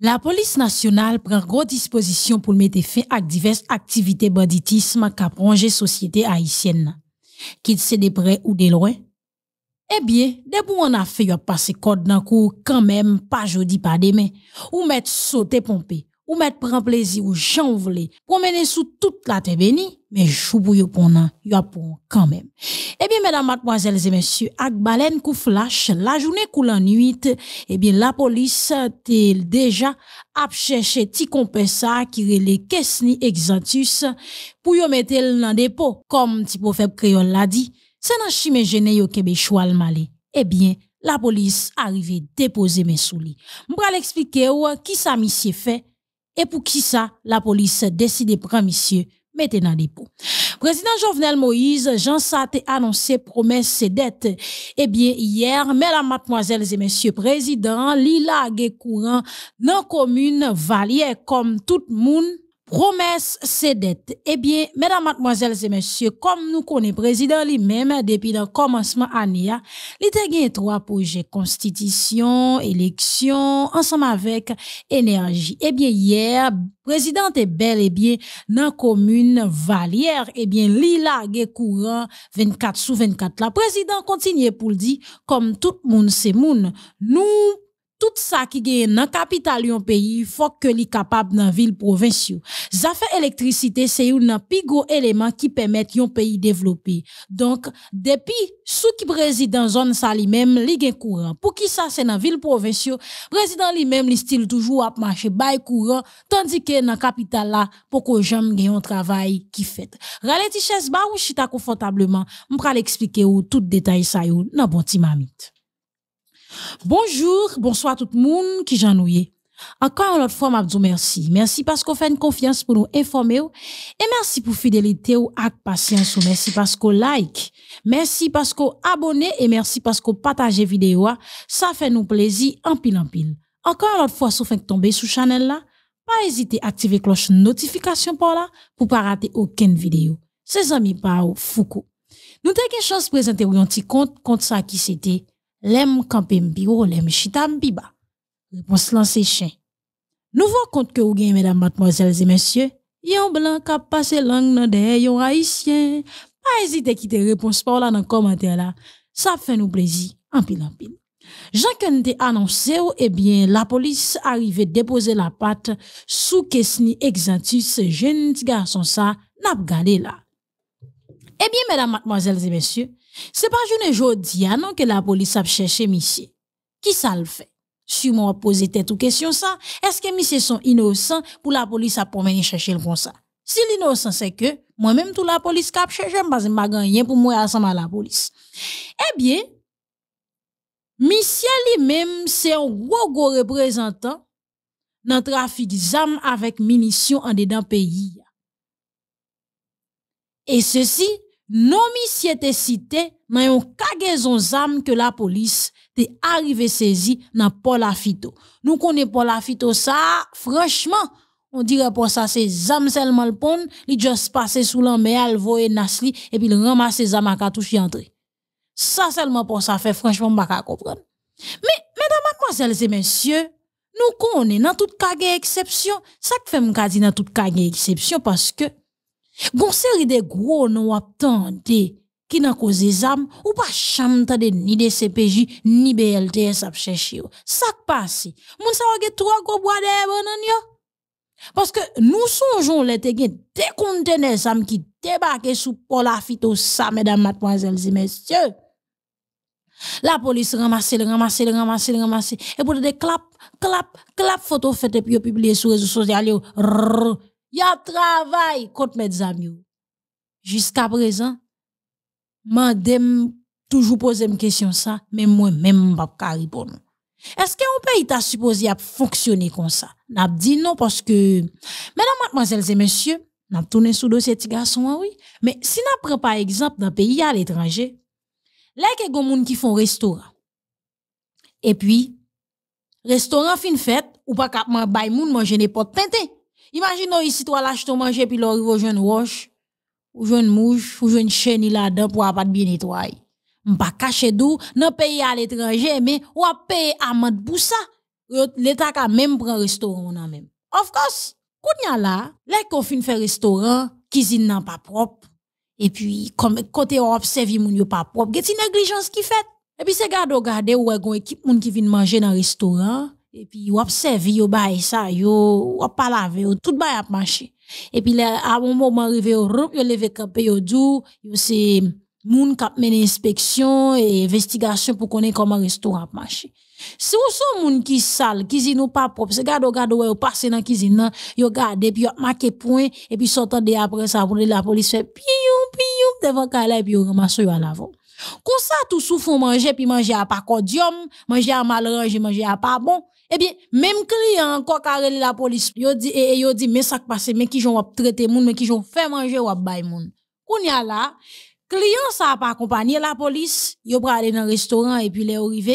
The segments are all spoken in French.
La Police nationale prend gros disposition pour mettre fin à diverses activités banditisme qui société société haïtienne, Qu'il Kit de près ou eh bien Ebyen, y a afe code dans le quand quand même pas jeudi pas demain, ou mettre sauter pompé ou mettre prend plaisir ou j'en voulais promener sous toute la terre bénie mais jou pour yo ponan yo pour quand même Eh bien mesdames mademoiselles et messieurs ak baleine kou flash la journée la nuit eh bien la police t'est déjà cherché chercher ti ça qui les Kesni Exantus pour yo mettre dans dépôt comme ti prophète créole l'a dit c'est dans chimé Québec, yo choual malé eh bien la police arrivée déposer mes souliers vais m'pral expliquer qui ça monsieur fait et pour qui ça la police décide prendre monsieur mettez dans dépôt. Président Jovenel Moïse, Jean Sate annoncé promesse ses dettes. Eh bien, hier, mesdames, mademoiselles et messieurs, président, l'ILAG courant dans commune Valier, comme tout le monde, Promesse, c'est dette. Eh bien, mesdames, mademoiselles et messieurs, comme nous connaissons le président lui-même depuis le commencement année, il a gagné trois projets, constitution, élection, ensemble avec énergie. Eh bien, hier, président est bel et bien dans la commune Valière, eh bien, il a courant 24 sous 24. La président continue pour le dire, comme tout le monde, c'est monde. Nous, tout ça qui gagne dans capitale yon pays, il faut que li capable dans ville Les fait électricité c'est un pigot élément qui permet yon pays développer. Donc depuis sou qui président zone sa même li gen courant. Pour qui ça c'est dans ville le président li même li style toujours à marcher bail courant tandis que dans capital là pour que j'aime gagne un travail qui fait. Ralenti vous ba ou confortablement, m'pral expliquer ou tout détail ça yon dans bon m'amite. Bonjour, bonsoir tout le monde qui j'ennuie. Encore une autre fois, Mabdou, merci. Merci parce qu'on fait une confiance pour nous informer et merci pour fidélité ou acte patience Merci parce qu'on like. Merci parce vous abonnez. et merci parce partagez partage vidéo. Ça fait nous plaisir en pile en pile. Encore une autre fois, sauf faites tomber sous channel là, pas hésiter à activer cloche notification pour là pour pas rater aucune vidéo. C'est amis par Foucault. Nous t'ai chance de présenter un petit compte, contre ça qui c'était Lem kampem biro, lem chita m'biba. » Réponse lan chien. Nous voyons compte que ou mesdames, mademoiselles et messieurs, yon blanc kap passe lang nan de yon haïtien. Pa ezite quitter réponse par pa la nan là. la. fait nous plaisir, en pile en Jan jean te annoncé ou, eh bien, la police arrive déposer la pat sou kesni exantis garçon ti n'a sa gardé gade la. Eh bien, mesdames, mademoiselles et messieurs, c'est pas journée hein, non, que la police a cherché monsieur. Qui ça le fait? Si moi posé tête ou question ça, est-ce que monsieur sont innocents pour la police à promener chercher le comme Si l'innocent c'est que, moi-même tout la police cap cherché, parce que m'a rien pour moi à la police. Eh bien, monsieur lui-même, c'est un gros représentant dans trafic d'armes avec munitions en dedans pays. Et ceci, non monsieur cité dans un cargaison d'armes que la police est arrivé saisie dans Paul Afito. Nous connaissons Paul Afito ça franchement on dirait pour ça c'est zam seulement le pont, il juste passé sous la mer, il Nasli et puis il ramasse zam à touche et entré. Ça seulement pour ça fait franchement pas comprendre. Mais mesdames mademoiselles et messieurs, nous connaissons dans toute cagée exception, ça fait me dire dans toute cagée exception parce que Gon seri de gwo nou ap tante ki nan koze zam ou pa chanm tade ni de CPJ ni BLTS ap cheshi yo. Sak pa si. Moun sa wage tro ak wap wade e bonan yo? Paske nou sonjoun lete gen dekontene zam ki debake sou pola fito sa medan matmwazelzi mesye. La polis ramase, ramase, ramase, ramase, ramase. E pote de klap, klap, klap foto fete pi yo pibliye sou rezou sosyal yo rrrr. y a travail contre mes amis. Jusqu'à présent, mandem toujours poser une question ça, mais moi même pas pas répondre. Est-ce qu'un pays t'a supposé fonctionner comme ça? N'a dit non parce que mesdames mademoiselles et messieurs, n'a tourné sous dossier petit garçon hein, oui, mais si n'a prend par exemple dans pays à l'étranger, là que des gens qui font restaurant. Et puis restaurant une fête ou pas cap moi bay moun pas n'importe tintin. Imagin nou isi to ala jtou manje pi lor ivo jwen wosh, ou jwen mouj, ou jwen chen ila den pou apat bi netwai. Mpa kache dou, nan peye al etranje, men wap peye amat bousa. Le ta ka menm pran restoran nan menm. Of kos, kout nyan la, lek kon fin fè restoran, kizin nan pa prop, epi kote wap sevi moun yo pa prop, geti neglijans ki fet. Epi se gado gade wakon ekip moun ki vin manje nan restoran, et puis vous observez, vous baillez ça, vous parlez, vous tout bail a marché. Et puis à un moment arrivé, vous yo vous levez campé, vous dou, c'est moun kap mené inspection et investigation pour connait comment restaurant marche marché. Si vous sont moun qui sale, ne ou pas propre, c'est gado gado ou passer dans cuisine nan, yo gade puis yo marqué point et puis sortant de après ça pour la police fait piou piou devant kala et puis yo ramasse yo à l'avant. Quand ça, tout souffre manger, puis manger à pas cordium, manger à mal rangé manger à pas bon. Eh bien, même client encore carré la police, yo dit, et eh, eh, yo dit, mais ça passe, mais qui j'ont traité moun, mais qui j'ont fait manger ou à Qu'on y a là, Kliyon sa pa akompanye la polis, yo prale nan restoran epi le orive,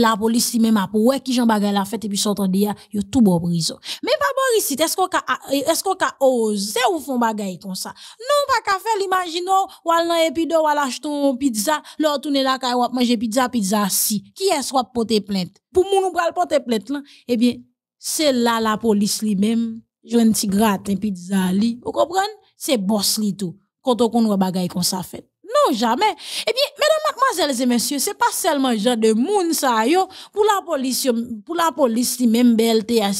la polis li men apowe ki jan bagay la fet epi sortan diya, yo tou bo brison. Men pa borisit, esko ka oze ou fon bagay kon sa? Non pa ka fel imagino wale nan epi do wale achton pizza, lor toune la kay wap manje pizza, pizza si. Ki es wap pote plente? Pou moun ou prale pote plente lan, ebyen, se la la polis li men, jwen ti grat en pizza li. Ou kompran? Se bos li tou. quand on voit bagaille comme ça fait. Non, jamais. Eh bien, mesdames, mademoiselles et messieurs, c'est pas seulement genre de moun ça yo, pour la police, pour la police, même BLT à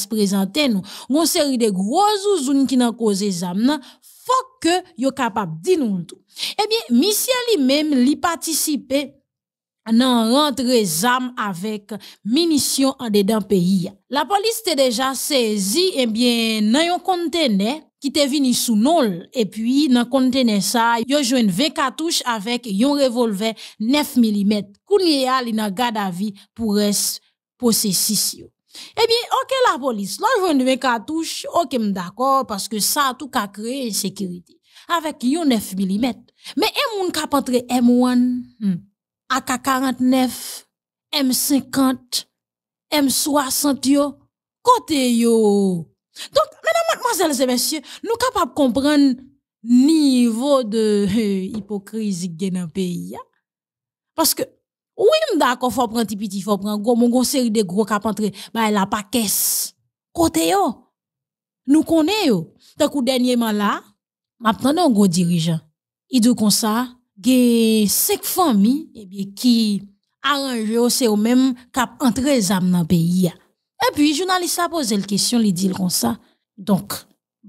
nous. Une série de gros zouzoun qui n'ont causé zam, faut que yo capable de nous tout. Eh bien, monsieur lui-même, participé participer nan rentre zam avec munitions en dedans pays. La police était déjà saisie, eh bien, dans contenait. conteneur qui t'est venu sous nol et puis dans conteneur ça yo une 20 cartouches avec un revolver 9 mm kounye a li nan garde à vie pour res possession eh bien, ok, la police, là, je 20 cartouches, ok, d'accord, parce que ça, tout a créé sécurité Avec yon 9 mm. Mais, un moun kap entre M1, AK-49, M50, M60 yo, côté yo. Donc, mesdames, Mesdames et messieurs, nous capables de comprendre niveau de euh, hypocrisie qui dans le pays. Hein? Parce que, oui, d'accord, faut prendre petit petit, faut prendre gros, mon série de gros cap entrer, bah, elle a pas caisse. Côté Nous connaissons. Tant dernièrement là, m'attendais un gros dirigeant. Il dit comme ça, gen cinq familles, eh bien, qui arrangent, c'est au même cap entrer dans le pays. Hein. Et puis, journaliste a posé la question, il dit comme ça. Donc,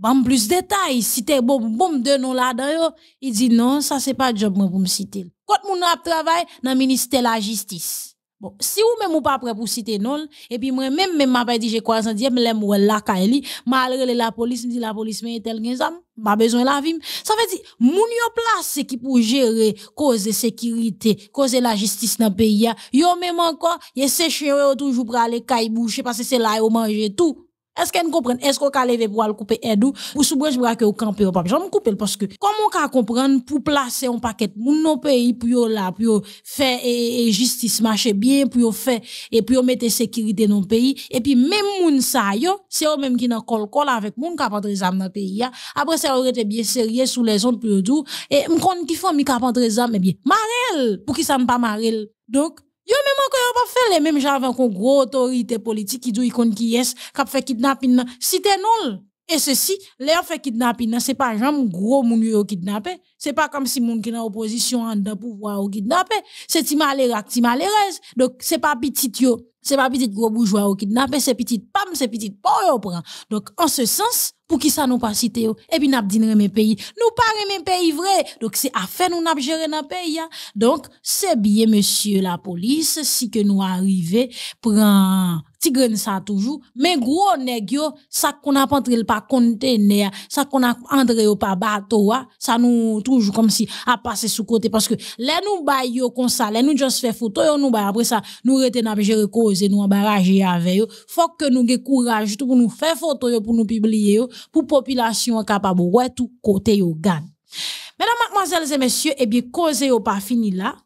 en plus détails, citer bon bon de noms là dedans il dit non, ça c'est pas job moi pour me citer. Quand mon a travail dans ministère de la justice. Bon, si vous même ou pas prêt pour citer non, et puis moi même même m'a pas dit j'ai quoi sans dire, l'aime la kaeli, malgré la police, me dit la police mais tel gen pas besoin de la vie. Ça veut dire moun yo place qui pour gérer cause sécurité, cause la justice dans le pays yo même encore, y séché toujours pour aller caille boucher parce que c'est là où manger tout. Est-ce qu'elle comprend? Est-ce qu'on peut lever pour aller couper Edou ou sous branche bras que camper ou pas? J'en couper parce que comment on peut comprendre pour placer un paquet de non pays pour là, pour faire et, justice marcher bien, pour faire et pour mettre sécurité dans le pays et puis même monde ça c'est eux même qui dans col col avec moun qui pas dans le pays Après ça aurait été bien sérieux sous les zones pour dire et je compte qui famille mes pas dans mais bien Marel pour qui ça me pas Marel. Donc Yo même encore yon pas fait les mêmes gens avant qu'on gros autorité politique qui dit qu'on qui est, qui fait kidnapping. Si t'es nul. Et ceci, les fait kidnapping, ce n'est pas jamais gros moun yo kidnappé. Ce n'est pas comme si moun qui en opposition en de pouvoir ou kidnappé. C'est ti malera, Donc, ce n'est pas petit yo. Ce n'est pas petit gros bourgeois ou kidnappé. C'est petit pam, c'est petit pauvre yo Donc, en ce sens, pour qui ça nous pas cité yo? Et puis, n'a dit mes pays. Nous pas mes pays vrai. Donc, c'est à nous n'a gérer dans pays, hein. Donc, c'est bien, monsieur la police, si que nous arrivons, prend tigre ça toujours mais gros nèg yo ça qu'on a pas le pas conteneur ça qu'on a entré au pas bateau ça nous toujours comme si à passer sous côté parce que là, nous bail yo comme ça Là, nous juste fait photo yo nous bail après ça nous rester n'a gérer cause nous embarrager avec yo faut que nous le courage tout pour nous faire photo yo pour nous publier que pour population capable ouais tout côté yo gagne Mesdames, mademoiselles et messieurs, eh bien, causez-vous pas fini là.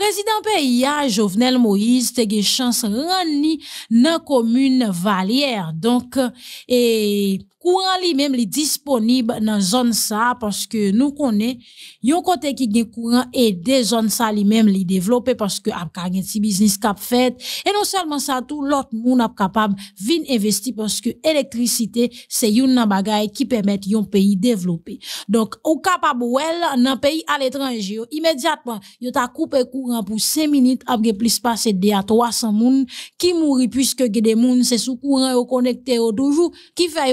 Président PIA Jovenel Moïse te chance reni dans commune valière. Donc, euh, et courant lui-même est disponible dans zone ça parce que nous connaissons yon côté qui gen courant et des zones ça lui-même développer parce que y ka des si business kap fait et non seulement ça tout l'autre moun capable vin investir parce que l'électricité c'est une nan qui permet yon pays développer donc ou capable faire un pays à l'étranger immédiatement yon ta coupé courant pour 5 minutes ap gen plus passer de à 300 moun qui mourent puisque gen des moun c'est sous courant ou connecté toujours qui fait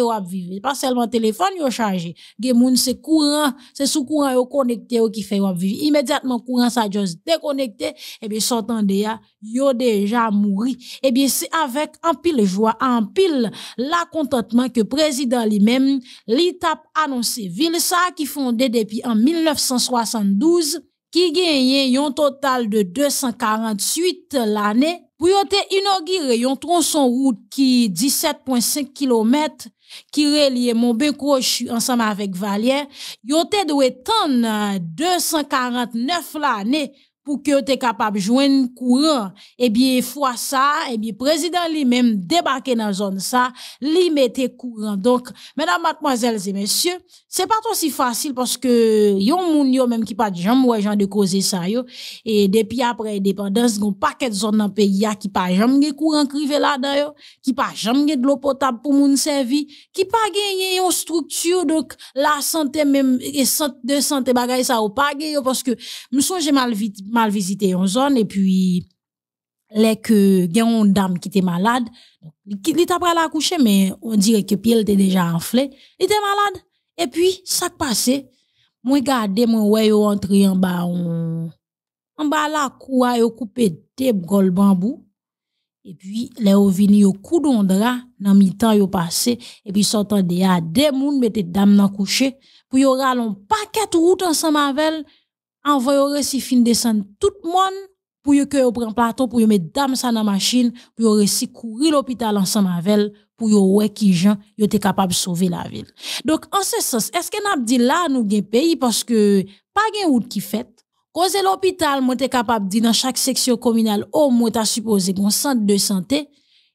pas seulement téléphone yo chargé. Gen moun courant, c'est sous courant yo connecté qui fait vivre. Immédiatement courant ça juste déconnecté et eh bien sortant déjà ya, yo déjà mouri. Et eh bien c'est avec un pile joie, en pile la contentement que président lui-même l'étape annoncée annoncé ville ça qui fondait depuis en 1972 qui gagne un total de 248 l'année pour inaugurer un tronçon route qui 17.5 km qui relie Montbécrochu ensemble avec Valière, était de dû 249 l'année pour que tu es capable de joindre courant. et eh bien, fois ça, eh bien, président lui-même débarqué dans la zone ça, lui mettait courant. Donc, mesdames, mademoiselles et messieurs, c'est pas aussi facile parce que yon moun yo même qui pas de jambes ouais, gens de causer ça Et depuis après indépendance, a paquet de zone dans pays qui pas jamais de courant crivé là-dedans qui pas jamais de l'eau potable pour moun servi, qui pas gagné une structure, donc, la santé même, et de santé bagaille ça ou pas gagné parce que, me j'ai mal vite, mal visité en zone et puis les que gagnent une dame qui était malade il était pas à coucher mais on dirait que pied était déjà enflé il était malade et puis ça passé moi gardé moi ouais yo entré en bas on en bas la cour yo coupé des bambou et puis les ont au coup d'ondra dans mi-temps yo passé et puis s'entendait à ah, deux moun mettait dame dans coucher pour yo ralon paquet route ensemble avec envoyer au récit fin descendre tout le monde pour que prenne prend plateau pour yon mettre dame ça dans machine pour yon récit courir l'hôpital ensemble avec elle pour yon ouais qui gens yon était capable sauver la ville. Donc en ce sens, est-ce que n'a dit là nous gain pays parce que pas gain route qui fait Cause l'hôpital, moi capable de dire dans chaque section communale, au moins t'as supposé qu'on centre de santé,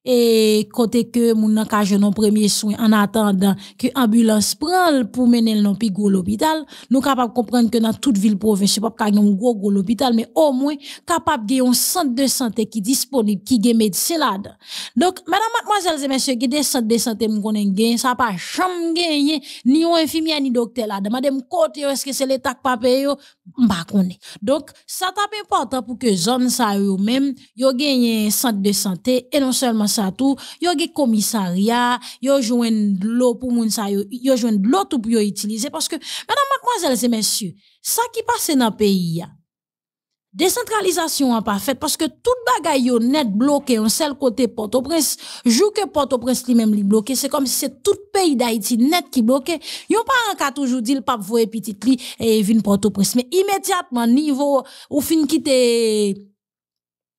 et côté que moun nan ka premier soin en attendant que ambulance prenne pour mener le pi l'hôpital nous capable comprendre que dans toute ville province pas ka un gros gros l'hôpital mais au moins capable de un centre de santé qui disponible qui gen médecin là donc madame mademoiselle, et messieurs qui des centres de santé nous connaît gen ça pas jamais gagné ni un infirmière ni docteur là madame côté est-ce que c'est l'état qui pas paye m'pa donc ça tape important pour que les ça eux même yo un centre de santé et non seulement sa tout yo ge yon yo de l'eau pou moun sa yo, yo pour l'eau tou pou yo Parce que, madame mademoiselles et messieurs, ça qui passe dans pays, ya, décentralisation n'a pas fait, parce que tout bagayon net bloqué un seul côté Port-au-Prince joue que Port-au-Prince lui-même lui bloqué c'est comme si c'est tout pays d'Haïti net qui bloqué yon pas un cas toujours dit le pape voye petit li et vin Port-au-Prince mais immédiatement niveau ou fin te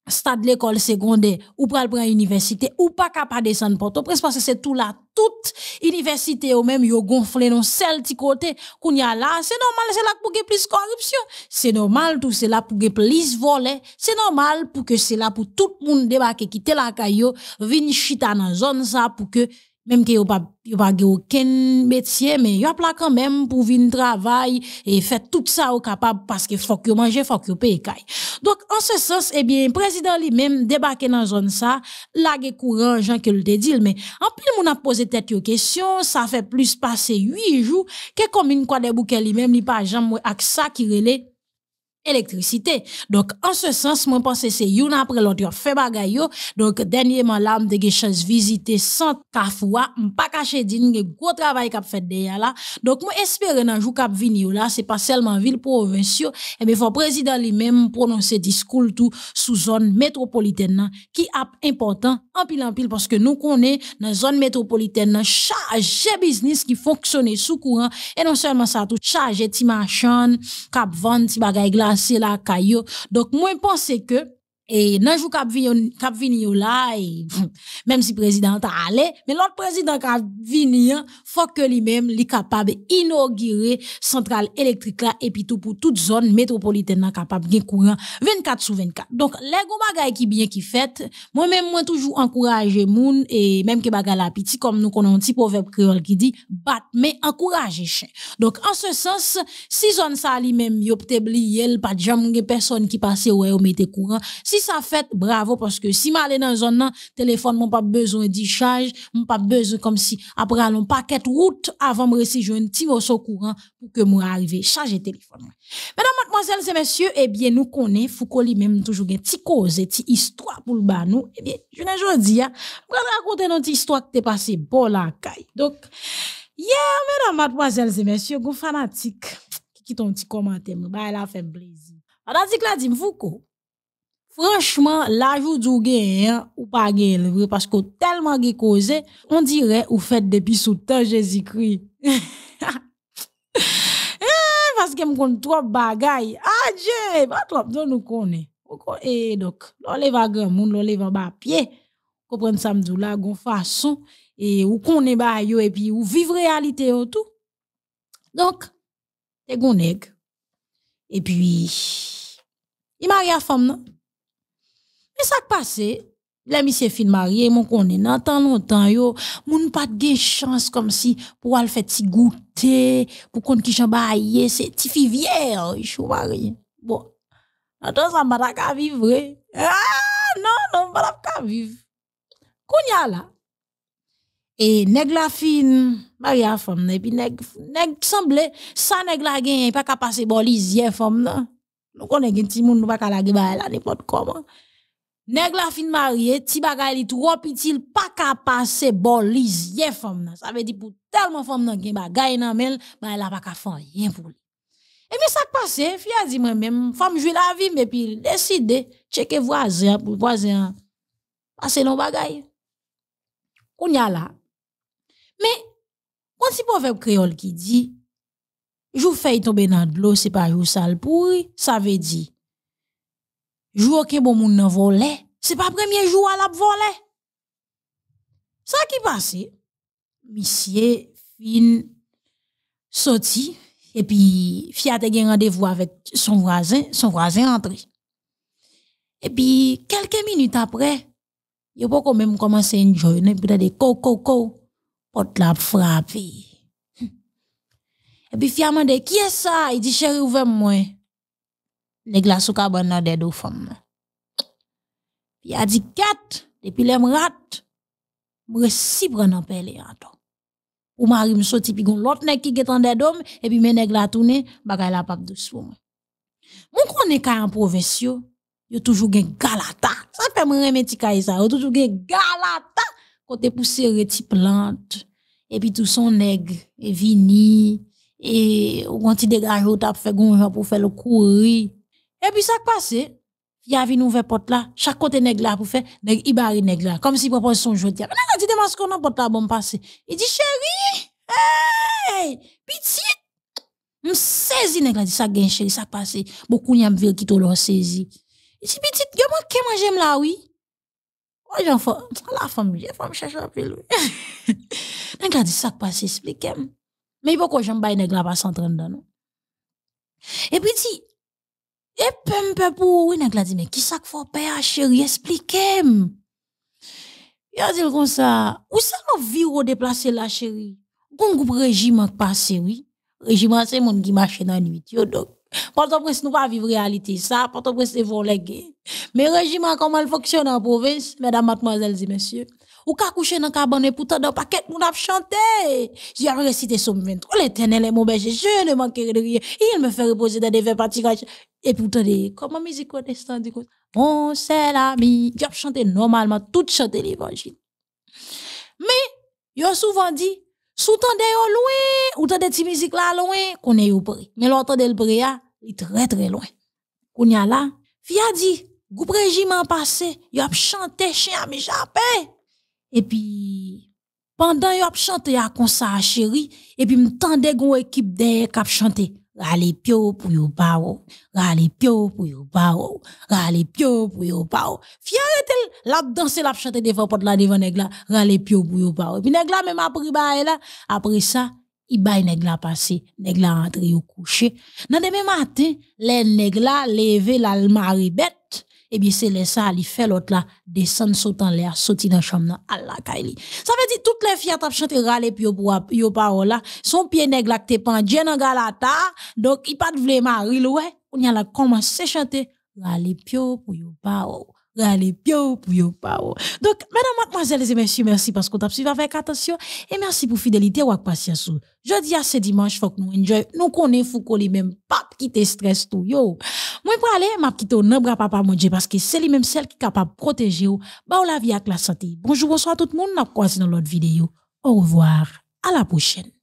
stade l'école secondaire ou pral prendre université ou pas capable descendre pour au parce que c'est tout là toute université ou même yo gonflé non seul petit côté qu'on y a là c'est normal c'est là pour que plus corruption c'est normal tout c'est là pour que plus voler c'est normal pour que c'est là pour tout le monde débarquer quitter la caillou venir chita dans zone ça pour que même que yo pa pas aucun métier mais y appla quand même pour venir travail et fait tout ça au capable parce que faut que manger faut que payer Donc en ce sens eh bien président lui-même débarqué dans zone ça la gè courant ce que le dit mais en plus mon a posé tête question ça fait plus passer huit jours que comme une quoi des bouquets lui-même ni pas jamais avec ça qui relait électricité. Donc, en ce sens, moi, pense que c'est une après l'autre, fait bagay Donc, dernièrement, là, je ge visiter sans kafoua, pas caché din, gros travail qu'a fait déjà là. Donc, moi, espérer nan jou kap vini là, c'est pas seulement ville provinciale, et eh bien, faut président lui-même prononcer discours tout sous zone métropolitaine qui a important en pile en pile parce que nous sommes dans zone métropolitaine chargé business qui fonctionne sous courant et non seulement ça tout chargé ti machin, kap vendre ti c'est la caillou. Donc, moi, pense que, et nan jou kap vini, kap la, et, même si président ta allé, mais l'autre président kap vini, faut que lui-même li capable inaugurer centrale électrique là, et puis tout pour toute zone métropolitaine capable de courant 24 sur 24. Donc, les gros bagay qui bien qui fait, moi-même, moi toujours encourager moun, et même que bagay la petit, comme nous connaissons un petit proverbe créole qui dit, bat, mais encourager Donc, en ce sens, si zone ça lui-même, yo peut pas de personne qui passe ouais, e, ou mette courant, si ça fait, bravo, parce que si m'allez dans zone nan, téléphone mon pas besoin de charge, mon pas besoin comme si, après allons paquet route avant me recevoir un petit au courant pour que moi arrive charger téléphone. Mesdames, mademoiselles et messieurs, eh bien, nous connaissons Foucault lui-même toujours une petite cause, une petite histoire pour le bas nous. Eh bien, je ne dis pas, raconter notre histoire qui t'est passée pour la caille. Donc, hier, yeah, mesdames, mademoiselles et messieurs, vous fanatique qui ton petit commentaire, bah, elle a fait plaisir. Fanatique là, dit Foucault, Franchement, l'ajout du gain ou pas gain, parce que tellement qu'il cause, on dirait ou fait depuis sous temps Jésus-Christ. Eh, parce que m'gon trop bagay. Ah Dieu, pas trop don nous connaît. Et eh, donc, l'on va grand monde, l'on va pied. Comprendre ça m'dou là gon façon et ou connaît ba yo et puis ou vivre réalité ou tout. Donc, t'es gon nèg. Et puis, il marie à femme, non? ça qui passe, la misye fin mon mon konen nan tan yo, moun pas de chance comme si pour al fait ti goûter pou kon ki jan se ti fi chou marie Bon, nan tan san bada ka vivre. Hein. Ah, non non, va ka vivre. Konya la. Et neg la fin, marya femme, et pi neg, neg semble, sa neg la gen, pas ka passer bon zye femme, non. on konen un ti monde, nou pa la bah, la, n'importe Neg la fin mariye, ti bagay li tou ro, pi til pa ka pase boliz ye fom nan. Sa ve di pou telman fom nan gen bagay nan men, ba ela pa ka fon yen pou li. E mi sak pase, fi a di men men, fom jwe la vi, me pi deside cheke wazen pou wazen pase nan bagay. Koun ya la. Me, kon si pou vep kreol ki di, jou fey tobe nan dlo se pa jou salpou, sa ve di, jouer aucun bon monde dans volé. C'est pas premier jour à la volé. Ça qui passe, monsieur fin sorti et puis Fiat a eu rendez-vous avec son voisin, son voisin entré. Et puis quelques minutes après, il a pas même commencé une journée a des co co co la frapper. » Et puis Fiat m'a dit qui est ça Il dit chérie ouvre moi. Neg la sou ka ban nan dedo fòm mè. Pi adi ket, depi lem rat, mre si bran nan pele yon ton. Ou mari msoti pi goun lot nek ki getan dedom, epi men neg la toune, baka yon la pak dous fòm mè. Moun konen kayan provensyon, yo toujou gen galata. San fèm reme ti kayi e sa, yo toujou gen galata kote pousse re ti plant, epi tou son neg, e vini, e ou ganti degajot ap fè goun jan pou fè lò kouri, Et puis ça passe. Hein. Il y a une ouvert porte là, chaque côté nèg là pour faire nèg ibari nèg là, comme si propose son jeu dire. Là dit demas qu'on a porte là bon passer. Il dit chérie, hey, petite. Me saisi nèg là dit ça gain chérie, ça passe. Beaucoup y a ville qui te t'ont saisi. Il dit petite, yo manqué manger là oui. Oh j'en faut la femme, j'ai femme chercher la ville. Nèg là dit ça passe, expliquez-moi. Mais pourquoi j'en bail nèg là pas 130 dans nous. Et puis dit et puis, on pou, dit, mais qui ce qu'il faut payer, chérie, expliquez-moi. a dit comme ça, où ça va vivre déplacer la chérie? Bon groupe régime qui passe, oui. Régime, c'est monde qui marche dans la nuit, donc. Pourtant, nous ne pas vivre réalité, ça. Pourtant, c'est voler. Mais le régime, comment il fonctionne en province, mesdames, mademoiselles et messieurs? Ou ka coucher dans cabane pourtant dans paquet moun ap chanté J'ai récité somme 23. L'éternel est mon berger, je ne manquerai de rien. Il me fait reposer dans des verres pâtirages. Et pourtant, comment musique protestante dit On c'est l'ami. j'ai chanté normalement, tout chanter l'évangile. Mais, a souvent dit, sous-tendez yon loin, ou des ti musique là loin, qu'on est au prix. Mais l'autre le prix, ah, il est très très loin. Qu'on y a là, a dit, groupe régiment passé, il a chanté chien à mes et puis pendant yop chante à konsa et chéri, puis mtande goun ekip deye kap chante, rale Pio pou yo pa rale pio pou yo pa rale pio pou yo pa ou. danse la chante devant pot la devan neg la, rale pio pou yo pa Et Epi la mèm apri baye la, apri sa, i baye neg la pase, rentre yo kouche. Nan demain matin, le negla la leve la lmari bet, eh bien c'est les ça il fait l'autre là descendre sauter en l'air sauter dans la chambre à la kaili ça veut dire toutes les filles ont chanté râler Pio » pour parole là son pied nègre là t'es dans galata donc il pas de vle mari ouais on y a là commencé chanter râler Pio » pour râler bio pour yo Donc, mesdames, mademoiselles et messieurs, merci parce qu'on t'a suivi avec attention et merci pour fidélité ou patience. Jeudi à ce dimanche, faut que nous enjoy. Nous connaissons Foucault mêmes même pas te stress tout yo. Moi, pour aller, m'a petite au nombre à papa mon Dieu parce que c'est lui-même celle qui est capable de protéger ou, bah, la vie avec la santé. Bonjour, bonsoir tout le monde, On croisé dans l'autre vidéo. Au revoir, à la prochaine.